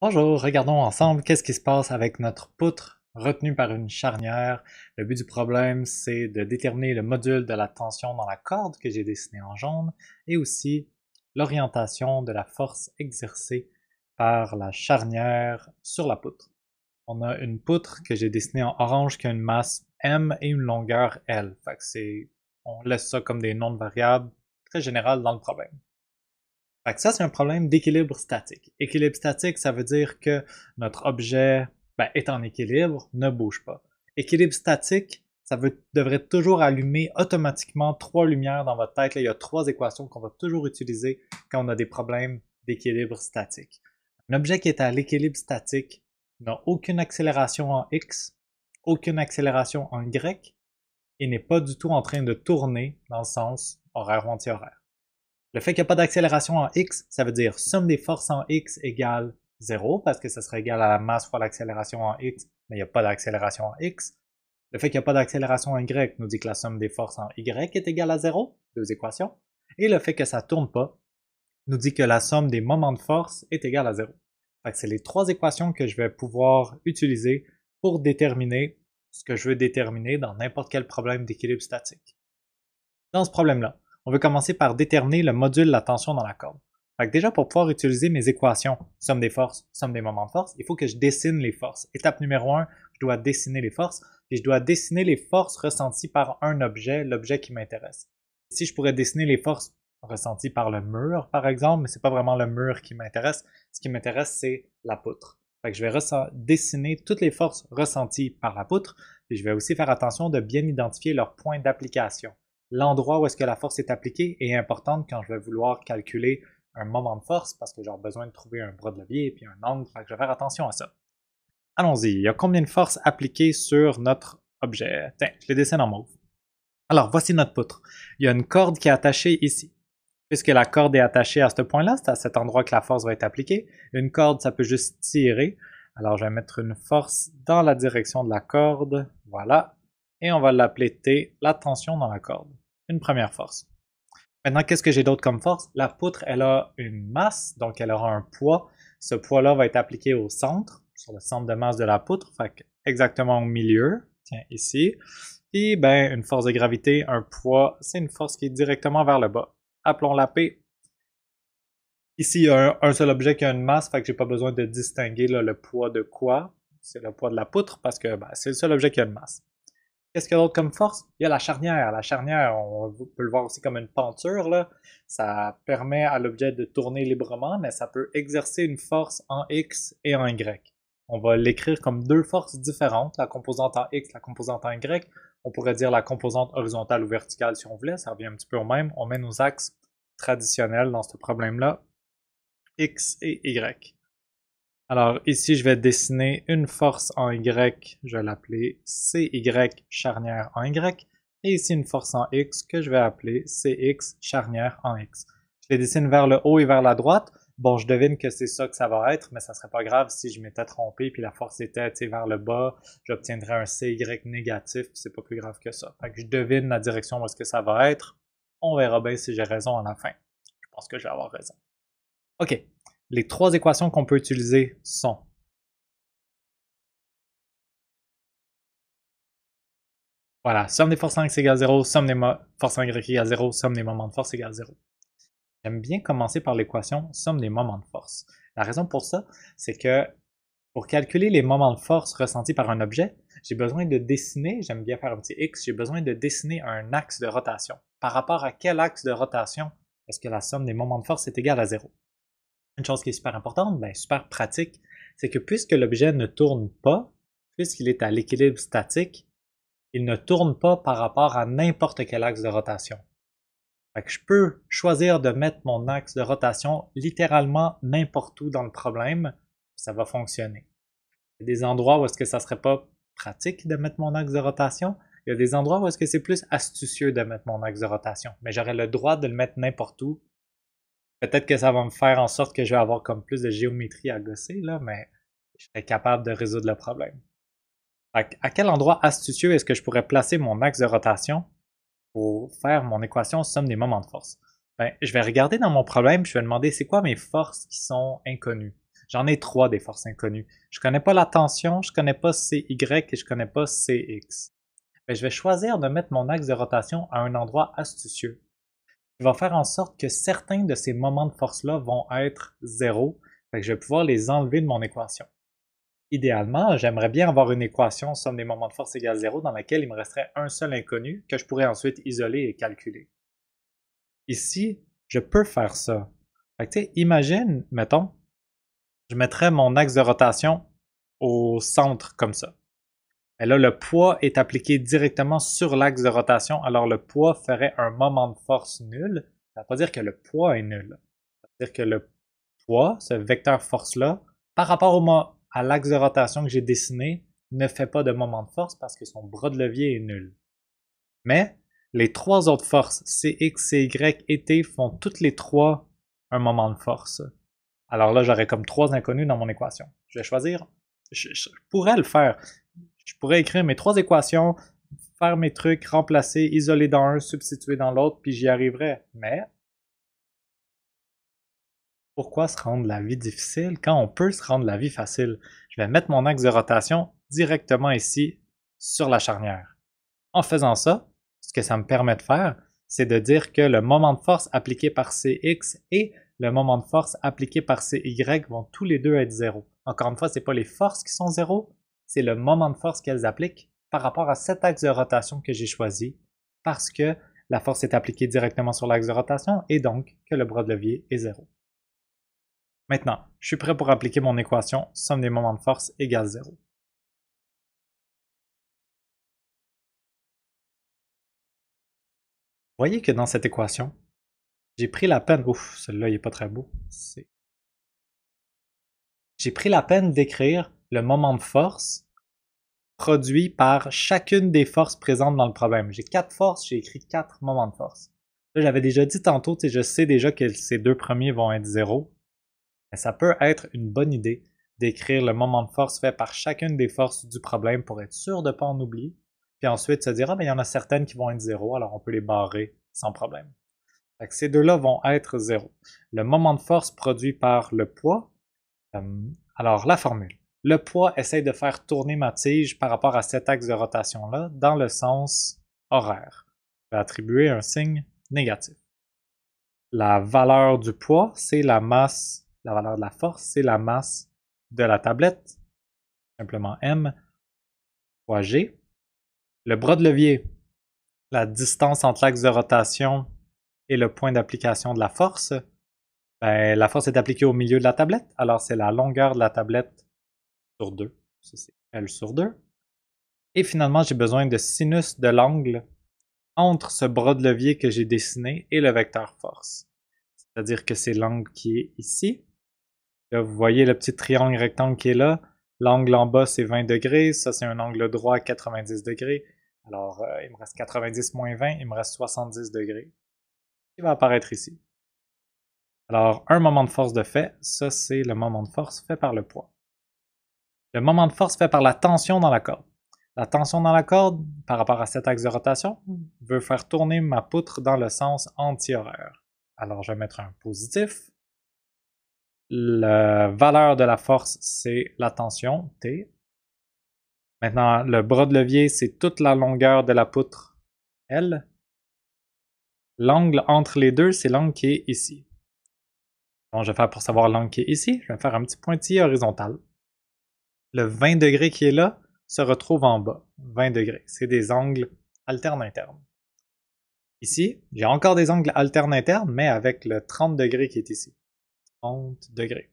Bonjour, regardons ensemble qu'est-ce qui se passe avec notre poutre retenue par une charnière. Le but du problème, c'est de déterminer le module de la tension dans la corde que j'ai dessinée en jaune et aussi l'orientation de la force exercée par la charnière sur la poutre. On a une poutre que j'ai dessinée en orange qui a une masse M et une longueur L. Fait on laisse ça comme des noms de variables très générales dans le problème ça, c'est un problème d'équilibre statique. Équilibre statique, ça veut dire que notre objet ben, est en équilibre, ne bouge pas. Équilibre statique, ça veut, devrait toujours allumer automatiquement trois lumières dans votre tête. il y a trois équations qu'on va toujours utiliser quand on a des problèmes d'équilibre statique. Un objet qui est à l'équilibre statique n'a aucune accélération en X, aucune accélération en Y et n'est pas du tout en train de tourner dans le sens horaire ou anti-horaire. Le fait qu'il n'y a pas d'accélération en x, ça veut dire somme des forces en x égale 0, parce que ça serait égal à la masse fois l'accélération en x, mais il n'y a pas d'accélération en x. Le fait qu'il n'y a pas d'accélération en y nous dit que la somme des forces en y est égale à 0, deux équations. Et le fait que ça ne tourne pas nous dit que la somme des moments de force est égale à 0. C'est les trois équations que je vais pouvoir utiliser pour déterminer ce que je veux déterminer dans n'importe quel problème d'équilibre statique. Dans ce problème-là, on veut commencer par déterminer le module de la tension dans la corde. déjà, pour pouvoir utiliser mes équations, somme des forces, somme des moments de force, il faut que je dessine les forces. Étape numéro 1, je dois dessiner les forces, et je dois dessiner les forces ressenties par un objet, l'objet qui m'intéresse. Si je pourrais dessiner les forces ressenties par le mur, par exemple, mais ce n'est pas vraiment le mur qui m'intéresse. Ce qui m'intéresse, c'est la poutre. je vais dessiner toutes les forces ressenties par la poutre, et je vais aussi faire attention de bien identifier leurs points d'application l'endroit où est-ce que la force est appliquée est importante quand je vais vouloir calculer un moment de force parce que j'ai besoin de trouver un bras de levier et puis un angle, fait que je vais faire attention à ça. Allons-y, il y a combien de forces appliquées sur notre objet? Tiens, je les dessine en mauve. Alors, voici notre poutre. Il y a une corde qui est attachée ici. Puisque la corde est attachée à ce point-là, c'est à cet endroit que la force va être appliquée. Une corde, ça peut juste tirer. Alors, je vais mettre une force dans la direction de la corde. Voilà. Et on va l'appeler T, la tension dans la corde une première force. Maintenant, qu'est-ce que j'ai d'autre comme force? La poutre, elle a une masse, donc elle aura un poids. Ce poids-là va être appliqué au centre, sur le centre de masse de la poutre, fait exactement au milieu, tiens, ici. Et ben, une force de gravité, un poids, c'est une force qui est directement vers le bas. Appelons-la P. Ici, il y a un, seul objet qui a une masse, donc je j'ai pas besoin de distinguer le poids de quoi. C'est le poids de la poutre parce que ben, c'est le seul objet qui a une masse. Qu'est-ce qu'il y a d'autre comme force? Il y a la charnière. La charnière, on peut le voir aussi comme une penture. Ça permet à l'objet de tourner librement, mais ça peut exercer une force en X et en Y. On va l'écrire comme deux forces différentes, la composante en X, la composante en Y. On pourrait dire la composante horizontale ou verticale si on voulait, ça revient un petit peu au même. On met nos axes traditionnels dans ce problème-là, X et Y. Alors ici, je vais dessiner une force en Y, je vais l'appeler CY charnière en Y, et ici une force en X que je vais appeler CX charnière en X. Je les dessine vers le haut et vers la droite. Bon, je devine que c'est ça que ça va être, mais ça serait pas grave si je m'étais trompé puis la force était vers le bas, j'obtiendrais un CY négatif, c'est pas plus grave que ça. Fait je devine la direction où est-ce que ça va être. On verra bien si j'ai raison à la fin. Je pense que je vais avoir raison. OK, les trois équations qu'on peut utiliser sont Voilà, somme des forces en x égale 0, somme des forces en y égale 0, somme des moments de force égale 0. J'aime bien commencer par l'équation somme des moments de force. La raison pour ça, c'est que pour calculer les moments de force ressentis par un objet, j'ai besoin de dessiner, j'aime bien faire un petit x, j'ai besoin de dessiner un axe de rotation. Par rapport à quel axe de rotation est-ce que la somme des moments de force est égale à 0? une chose qui est super importante, ben, super pratique, c'est que puisque l'objet ne tourne pas, puisqu'il est à l'équilibre statique, il ne tourne pas par rapport à n'importe quel axe de rotation. je peux choisir de mettre mon axe de rotation littéralement n'importe où dans le problème, ça va fonctionner. Il y a des endroits où est-ce que ça serait pas pratique de mettre mon axe de rotation, il y a des endroits où est-ce que c'est plus astucieux de mettre mon axe de rotation, mais j'aurais le droit de le mettre n'importe où Peut-être que ça va me faire en sorte que je vais avoir comme plus de géométrie à gosser, là, mais je serai capable de résoudre le problème. À quel endroit astucieux est-ce que je pourrais placer mon axe de rotation pour faire mon équation somme des moments de force? Ben, je vais regarder dans mon problème, je vais demander c'est quoi mes forces qui sont inconnues. J'en ai trois des forces inconnues. Je connais pas la tension, je connais pas CY et je connais pas CX. Ben, je vais choisir de mettre mon axe de rotation à un endroit astucieux je va faire en sorte que certains de ces moments de force-là vont être zéro. Fait que je vais pouvoir les enlever de mon équation. Idéalement, j'aimerais bien avoir une équation somme des moments de force égale zéro dans laquelle il me resterait un seul inconnu que je pourrais ensuite isoler et calculer. Ici, je peux faire ça. imagine, mettons, je mettrais mon axe de rotation au centre comme ça. Mais là, le poids est appliqué directement sur l'axe de rotation, alors le poids ferait un moment de force nul. Ça ne veut pas dire que le poids est nul. Ça veut dire que le poids, ce vecteur force-là, par rapport au à l'axe de rotation que j'ai dessiné, ne fait pas de moment de force parce que son bras de levier est nul. Mais les trois autres forces, CX, CY et T, font toutes les trois un moment de force. Alors là, j'aurais comme trois inconnus dans mon équation. Je vais choisir. je pourrais le faire, je pourrais écrire mes trois équations, faire mes trucs, remplacer, isoler dans un, substituer dans l'autre, puis j'y arriverai. Mais pourquoi se rendre la vie difficile quand on peut se rendre la vie facile? Je vais mettre mon axe de rotation directement ici sur la charnière. En faisant ça, ce que ça me permet de faire, c'est de dire que le moment de force appliqué par CX et le moment de force appliqué par CY vont tous les deux être zéro. Encore une fois, ce n'est pas les forces qui sont zéro, c'est le moment de force qu'elles appliquent par rapport à cet axe de rotation que j'ai choisi, parce que la force est appliquée directement sur l'axe de rotation et donc que le bras de levier est zéro. Maintenant, je suis prêt pour appliquer mon équation somme des moments de force égale zéro. Voyez que dans cette équation, j'ai pris la peine, ouf, celui-là il n'est pas très beau, j'ai pris la peine d'écrire le moment de force produit par chacune des forces présentes dans le problème. J'ai quatre forces, j'ai écrit quatre moments de force. Là, j'avais déjà dit tantôt, je sais déjà que ces deux premiers vont être zéro. Mais ça peut être une bonne idée d'écrire le moment de force fait par chacune des forces du problème pour être sûr de ne pas en oublier. Puis ensuite se dire, ah, mais ben, il y en a certaines qui vont être zéro, alors on peut les barrer sans problème. ces deux-là vont être zéro. Le moment de force produit par le poids. Euh, alors la formule. Le poids essaye de faire tourner ma tige par rapport à cet axe de rotation-là dans le sens horaire. Je vais attribuer un signe négatif. La valeur du poids, c'est la masse, la valeur de la force, c'est la masse de la tablette, simplement M fois G. Le bras de levier, la distance entre l'axe de rotation et le point d'application de la force, ben, la force est appliquée au milieu de la tablette, alors c'est la longueur de la tablette 2. Ça, c'est L sur 2. Et finalement, j'ai besoin de sinus de l'angle entre ce bras de levier que j'ai dessiné et le vecteur force. C'est-à-dire que c'est l'angle qui est ici. Là, vous voyez le petit triangle rectangle qui est là. L'angle en bas, c'est 20 degrés. Ça, c'est un angle droit à 90 degrés. Alors, euh, il me reste 90 moins 20, il me reste 70 degrés. il va apparaître ici. Alors, un moment de force de fait, ça, c'est le moment de force fait par le poids. Le moment de force fait par la tension dans la corde. La tension dans la corde, par rapport à cet axe de rotation, veut faire tourner ma poutre dans le sens antihoraire. Alors je vais mettre un positif. La valeur de la force, c'est la tension, T. Maintenant, le bras de levier, c'est toute la longueur de la poutre, L. L'angle entre les deux, c'est l'angle qui est ici. Donc, je vais faire pour savoir l'angle qui est ici, je vais faire un petit pointillé horizontal le 20 degrés qui est là se retrouve en bas. 20 degrés. C'est des angles alternes internes. Ici, j'ai encore des angles alternes internes, mais avec le 30 degrés qui est ici. 30 degrés.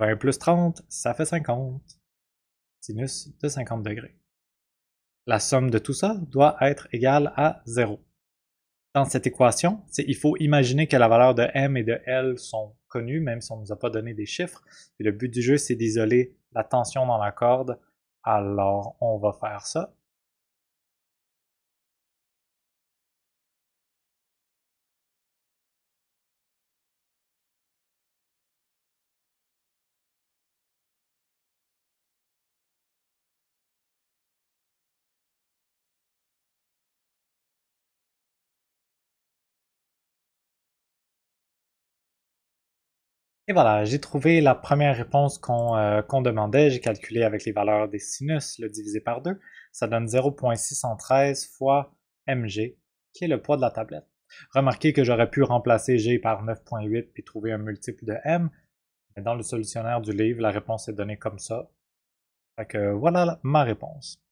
20 plus 30, ça fait 50. Sinus de 50 degrés. La somme de tout ça doit être égale à 0. Dans cette équation, il faut imaginer que la valeur de m et de l sont connu, même si on ne nous a pas donné des chiffres. Et le but du jeu, c'est d'isoler la tension dans la corde. Alors, on va faire ça. Et voilà, j'ai trouvé la première réponse euh, qu'on demandait. J'ai calculé avec les valeurs des sinus, le divisé par 2. Ça donne 0.613 fois mg, qui est le poids de la tablette. Remarquez que j'aurais pu remplacer g par 9.8 puis trouver un multiple de m. Mais dans le solutionnaire du livre, la réponse est donnée comme ça. Fait voilà ma réponse.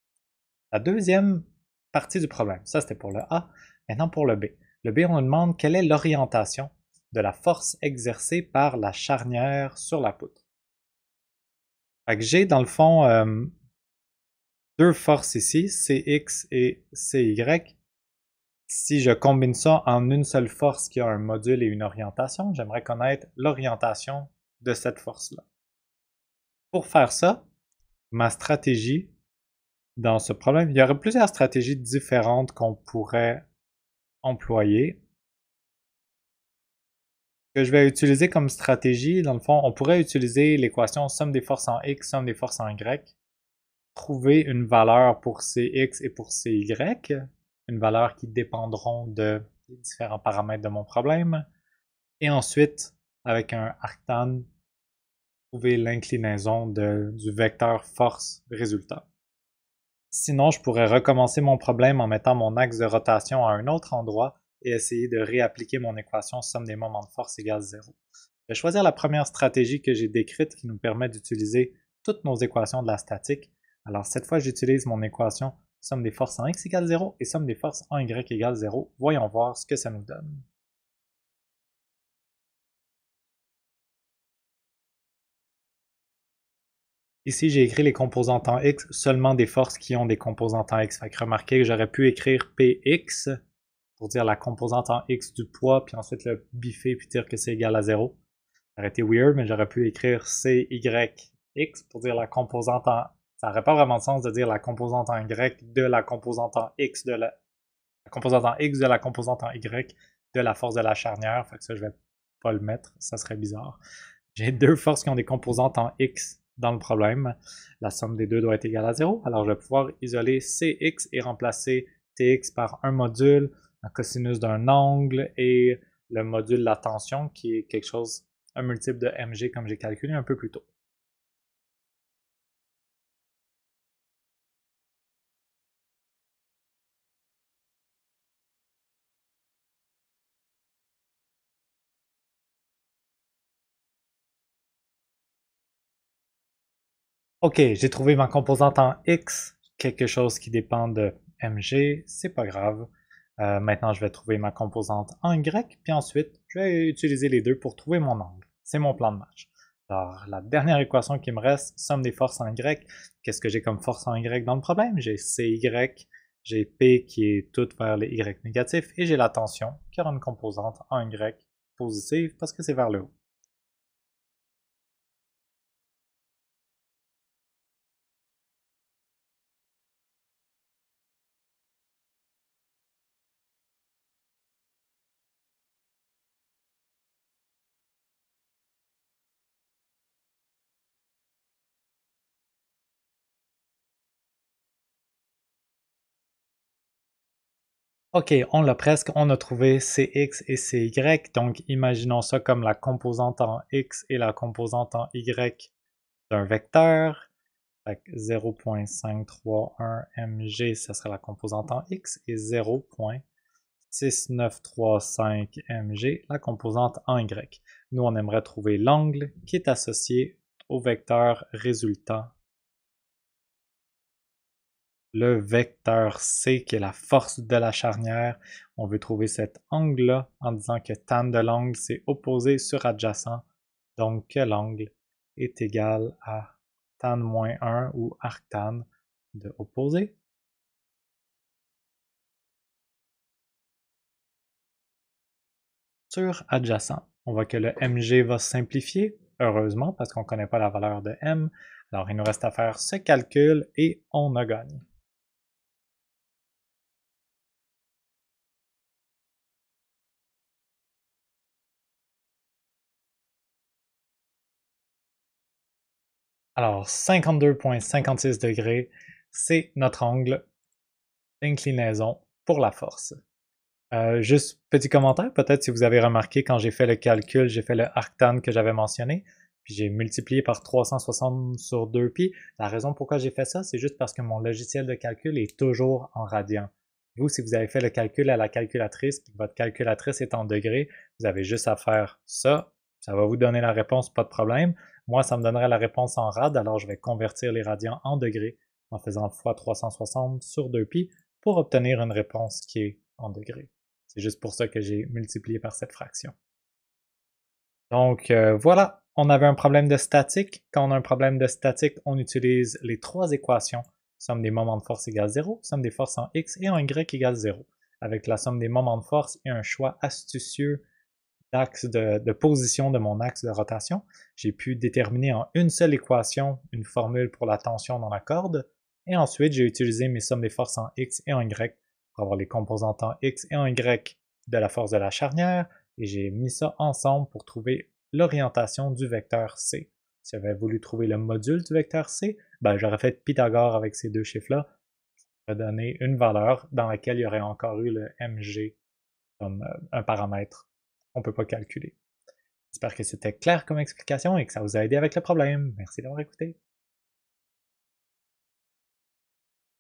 La deuxième partie du problème, ça c'était pour le A. Maintenant pour le B. Le B, on nous demande quelle est l'orientation de la force exercée par la charnière sur la poutre. j'ai dans le fond euh, deux forces ici, CX et CY. Si je combine ça en une seule force qui a un module et une orientation, j'aimerais connaître l'orientation de cette force-là. Pour faire ça, ma stratégie dans ce problème, il y aurait plusieurs stratégies différentes qu'on pourrait employer que je vais utiliser comme stratégie, dans le fond, on pourrait utiliser l'équation somme des forces en x, somme des forces en y, trouver une valeur pour c x et pour c y, une valeur qui dépendront de différents paramètres de mon problème, et ensuite, avec un arctan, trouver l'inclinaison du vecteur force résultat. Sinon, je pourrais recommencer mon problème en mettant mon axe de rotation à un autre endroit et essayer de réappliquer mon équation somme des moments de force égale 0. Je vais choisir la première stratégie que j'ai décrite qui nous permet d'utiliser toutes nos équations de la statique. Alors cette fois, j'utilise mon équation somme des forces en x égale 0 et somme des forces en y égale 0. Voyons voir ce que ça nous donne. Ici, j'ai écrit les composantes en x seulement des forces qui ont des composantes en x. Fait que remarquez que j'aurais pu écrire px pour dire la composante en X du poids, puis ensuite le biffer, puis dire que c'est égal à 0. Ça aurait été weird, mais j'aurais pu écrire CYX pour dire la composante en... Ça n'aurait pas vraiment de sens de dire la composante en Y de la composante en X de la... la composante en X de la composante en Y de la force de la charnière. Fait que ça, je vais pas le mettre. Ça serait bizarre. J'ai deux forces qui ont des composantes en X dans le problème. La somme des deux doit être égale à 0. Alors, je vais pouvoir isoler CX et remplacer TX par un module cosinus d'un angle et le module de la tension qui est quelque chose, un multiple de mg comme j'ai calculé un peu plus tôt. OK, j'ai trouvé ma composante en X, quelque chose qui dépend de mg, c'est pas grave. Euh, maintenant, je vais trouver ma composante en Y, puis ensuite, je vais utiliser les deux pour trouver mon angle. C'est mon plan de match. Alors, la dernière équation qui me reste, somme des forces en Y, Qu'est-ce que j'ai comme force en Y dans le problème? J'ai CY, j'ai P qui est tout vers les Y négatifs, et j'ai la tension qui a une composante en Y positive parce que c'est vers le haut. OK, on l'a presque, on a trouvé Cx et Cy, donc imaginons ça comme la composante en X et la composante en Y d'un vecteur. 0.531 mg, ce serait la composante en X, et 0.6935 mg, la composante en Y. Nous, on aimerait trouver l'angle qui est associé au vecteur résultant le vecteur C, qui est la force de la charnière. On veut trouver cet angle-là en disant que tan de l'angle, c'est opposé sur adjacent, donc que l'angle est égal à tan moins 1 ou arctan de opposé. Sur adjacent, on voit que le mg va simplifier, heureusement, parce qu'on ne connaît pas la valeur de m. Alors, il nous reste à faire ce calcul et on a gagné. Alors 52.56 degrés, c'est notre angle d'inclinaison pour la force. Euh, juste petit commentaire, peut-être si vous avez remarqué quand j'ai fait le calcul, j'ai fait le arctan que j'avais mentionné, puis j'ai multiplié par 360 sur 2 pi. La raison pourquoi j'ai fait ça, c'est juste parce que mon logiciel de calcul est toujours en radian. Vous, si vous avez fait le calcul à la calculatrice, votre calculatrice est en degrés, vous avez juste à faire ça, ça va vous donner la réponse, pas de problème. Moi, ça me donnerait la réponse en rad, alors je vais convertir les radians en degrés en faisant fois 360 sur 2pi pour obtenir une réponse qui est en degrés. C'est juste pour ça que j'ai multiplié par cette fraction. Donc euh, voilà, on avait un problème de statique. Quand on a un problème de statique, on utilise les trois équations. Somme des moments de force égale 0, somme des forces en x et en y égale 0. Avec la somme des moments de force et un choix astucieux axe de, position de mon axe de rotation, j'ai pu déterminer en une seule équation une formule pour la tension dans la corde, et ensuite j'ai utilisé mes sommes des forces en X et en Y pour avoir les composantes en X et en Y de la force de la charnière, et j'ai mis ça ensemble pour trouver l'orientation du vecteur C. Si j'avais voulu trouver le module du vecteur C, ben j'aurais fait Pythagore avec ces deux chiffres-là, ça donner une valeur dans laquelle il y aurait encore eu le mg comme euh, un paramètre on peut pas calculer. J'espère que c'était clair comme explication et que ça vous a aidé avec le problème. Merci d'avoir écouté.